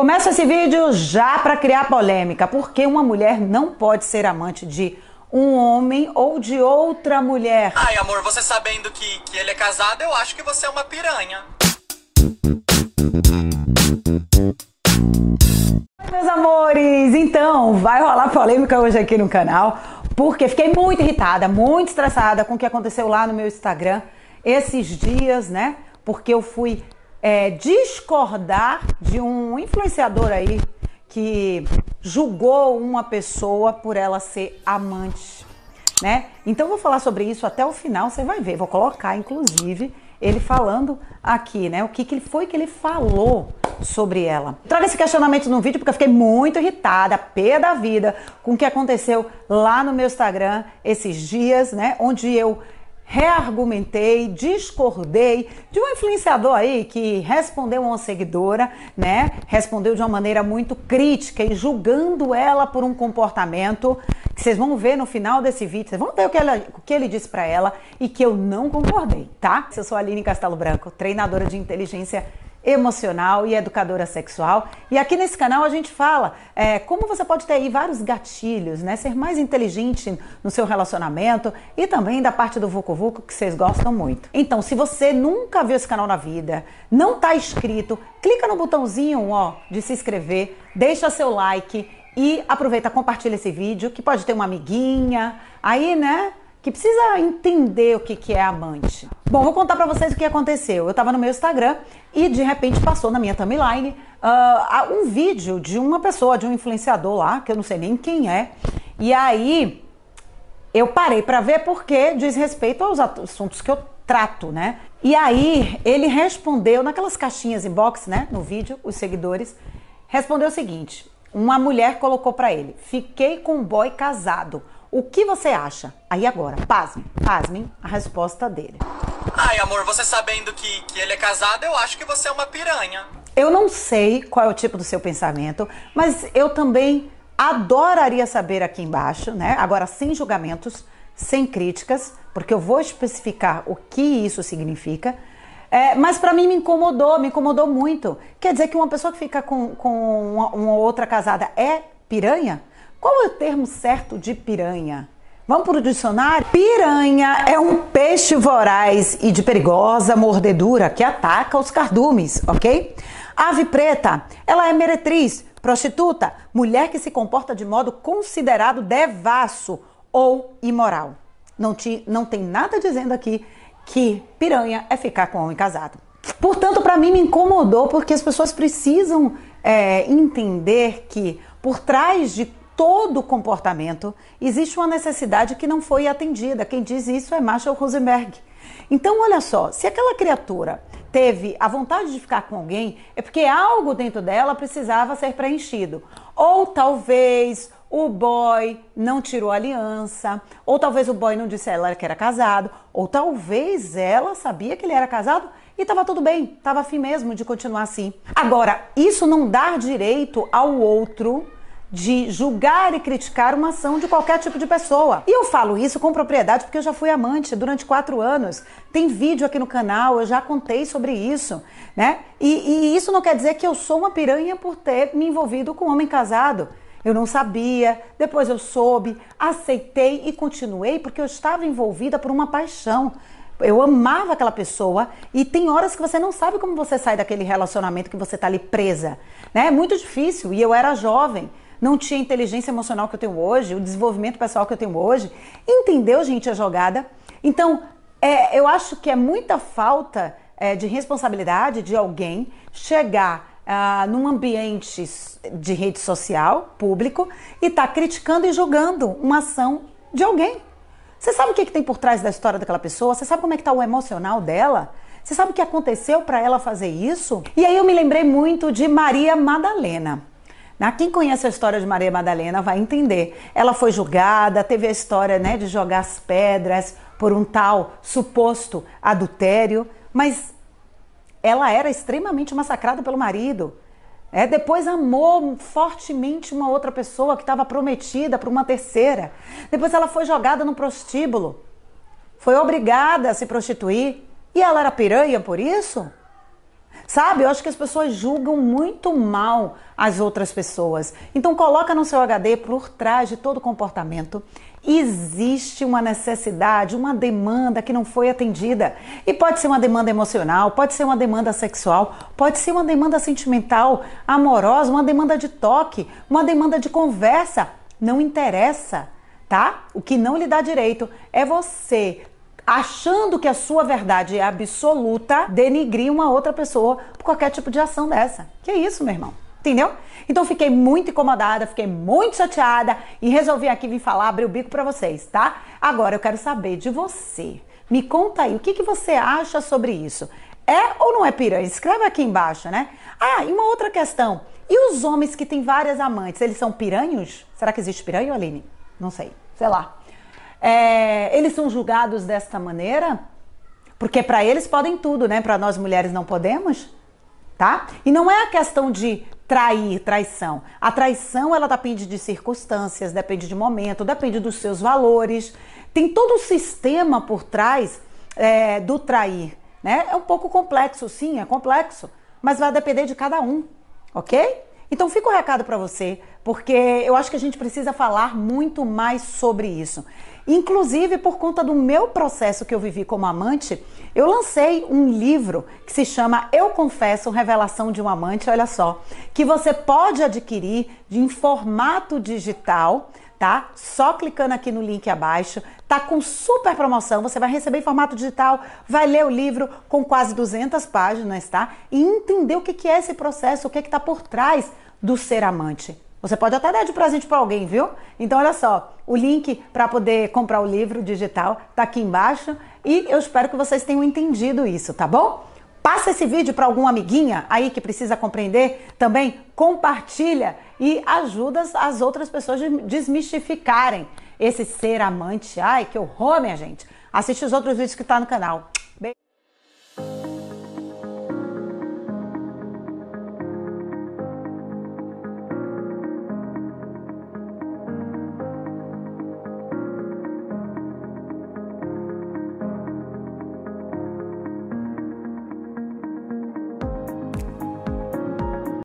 Começa esse vídeo já para criar polêmica, porque uma mulher não pode ser amante de um homem ou de outra mulher. Ai, amor, você sabendo que, que ele é casado, eu acho que você é uma piranha. Meus amores, então vai rolar polêmica hoje aqui no canal, porque fiquei muito irritada, muito estressada com o que aconteceu lá no meu Instagram esses dias, né? Porque eu fui é, discordar de um influenciador aí que julgou uma pessoa por ela ser amante, né? Então vou falar sobre isso até o final, você vai ver, vou colocar inclusive ele falando aqui, né? O que, que foi que ele falou sobre ela. Traga esse questionamento no vídeo porque eu fiquei muito irritada, pé da vida, com o que aconteceu lá no meu Instagram esses dias, né? Onde eu reargumentei, discordei de um influenciador aí que respondeu uma seguidora, né? Respondeu de uma maneira muito crítica e julgando ela por um comportamento que vocês vão ver no final desse vídeo. Vocês vão ver o que, ela, o que ele disse para ela e que eu não concordei, tá? Eu sou a Aline Castelo Branco, treinadora de inteligência emocional e educadora sexual. E aqui nesse canal a gente fala é, como você pode ter aí vários gatilhos, né? Ser mais inteligente no seu relacionamento e também da parte do Vucu Vucu que vocês gostam muito. Então, se você nunca viu esse canal na vida, não tá inscrito, clica no botãozinho ó, de se inscrever, deixa seu like e aproveita, compartilha esse vídeo que pode ter uma amiguinha aí, né? que precisa entender o que, que é amante. Bom, vou contar para vocês o que aconteceu. Eu estava no meu Instagram e de repente passou na minha timeline uh, um vídeo de uma pessoa, de um influenciador lá, que eu não sei nem quem é. E aí eu parei para ver porque diz respeito aos assuntos que eu trato, né? E aí ele respondeu naquelas caixinhas inbox, né, no vídeo, os seguidores respondeu o seguinte: uma mulher colocou para ele: "Fiquei com um boy casado" O que você acha? Aí agora, pasmem, pasmem a resposta dele. Ai, amor, você sabendo que, que ele é casado, eu acho que você é uma piranha. Eu não sei qual é o tipo do seu pensamento, mas eu também adoraria saber aqui embaixo, né? Agora, sem julgamentos, sem críticas, porque eu vou especificar o que isso significa. É, mas para mim me incomodou, me incomodou muito. Quer dizer que uma pessoa que fica com, com uma, uma outra casada é piranha? Qual é o termo certo de piranha? Vamos para o dicionário? Piranha é um peixe voraz e de perigosa mordedura que ataca os cardumes, ok? Ave preta, ela é meretriz, prostituta, mulher que se comporta de modo considerado devasso ou imoral. Não, te, não tem nada dizendo aqui que piranha é ficar com homem casado. Portanto, para mim me incomodou porque as pessoas precisam é, entender que por trás de todo comportamento existe uma necessidade que não foi atendida. Quem diz isso é Marshall Rosenberg. Então, olha só, se aquela criatura teve a vontade de ficar com alguém, é porque algo dentro dela precisava ser preenchido. Ou talvez o boy não tirou a aliança, ou talvez o boy não disse a ela que era casado, ou talvez ela sabia que ele era casado e estava tudo bem, estava afim mesmo de continuar assim. Agora, isso não dá direito ao outro de julgar e criticar uma ação de qualquer tipo de pessoa. E eu falo isso com propriedade porque eu já fui amante durante quatro anos. Tem vídeo aqui no canal, eu já contei sobre isso, né? E, e isso não quer dizer que eu sou uma piranha por ter me envolvido com um homem casado. Eu não sabia, depois eu soube, aceitei e continuei porque eu estava envolvida por uma paixão. Eu amava aquela pessoa e tem horas que você não sabe como você sai daquele relacionamento que você está ali presa, né? É muito difícil e eu era jovem não tinha a inteligência emocional que eu tenho hoje, o desenvolvimento pessoal que eu tenho hoje. Entendeu, gente, a jogada? Então, é, eu acho que é muita falta é, de responsabilidade de alguém chegar ah, num ambiente de rede social, público, e estar tá criticando e julgando uma ação de alguém. Você sabe o que, que tem por trás da história daquela pessoa? Você sabe como é que está o emocional dela? Você sabe o que aconteceu para ela fazer isso? E aí eu me lembrei muito de Maria Madalena. Ah, quem conhece a história de Maria Madalena vai entender. Ela foi julgada, teve a história né, de jogar as pedras por um tal suposto adultério, mas ela era extremamente massacrada pelo marido. É, depois amou fortemente uma outra pessoa que estava prometida para uma terceira. Depois ela foi jogada no prostíbulo. Foi obrigada a se prostituir. E ela era piranha por isso? Sabe? Eu acho que as pessoas julgam muito mal as outras pessoas. Então coloca no seu HD por trás de todo comportamento existe uma necessidade, uma demanda que não foi atendida. E pode ser uma demanda emocional, pode ser uma demanda sexual, pode ser uma demanda sentimental, amorosa, uma demanda de toque, uma demanda de conversa. Não interessa, tá? O que não lhe dá direito é você achando que a sua verdade é absoluta, denigrir uma outra pessoa por qualquer tipo de ação dessa. Que é isso, meu irmão? Entendeu? Então fiquei muito incomodada, fiquei muito chateada e resolvi aqui vir falar, abrir o bico para vocês, tá? Agora eu quero saber de você. Me conta aí, o que, que você acha sobre isso? É ou não é piranha? Escreve aqui embaixo, né? Ah, e uma outra questão. E os homens que têm várias amantes, eles são piranhos? Será que existe piranha, Aline? Não sei. Sei lá é, eles são julgados desta maneira? Porque para eles podem tudo, né? Para nós mulheres não podemos, tá? E não é a questão de trair, traição. A traição ela depende de circunstâncias, depende de momento, depende dos seus valores. Tem todo um sistema por trás é, do trair, né? É um pouco complexo, sim, é complexo, mas vai depender de cada um, ok? Então fica o recado para você porque eu acho que a gente precisa falar muito mais sobre isso. Inclusive, por conta do meu processo que eu vivi como amante, eu lancei um livro que se chama Eu Confesso Revelação de um Amante, olha só, que você pode adquirir em formato digital, tá? Só clicando aqui no link abaixo, tá com super promoção, você vai receber em formato digital, vai ler o livro com quase 200 páginas, tá? E entender o que é esse processo, o que é que tá por trás do ser amante. Você pode até dar de presente para alguém, viu? Então, olha só, o link para poder comprar o livro digital está aqui embaixo e eu espero que vocês tenham entendido isso, tá bom? Passa esse vídeo para alguma amiguinha aí que precisa compreender, também compartilha e ajuda as outras pessoas a desmistificarem esse ser amante. Ai, que horror, minha gente. Assiste os outros vídeos que está no canal.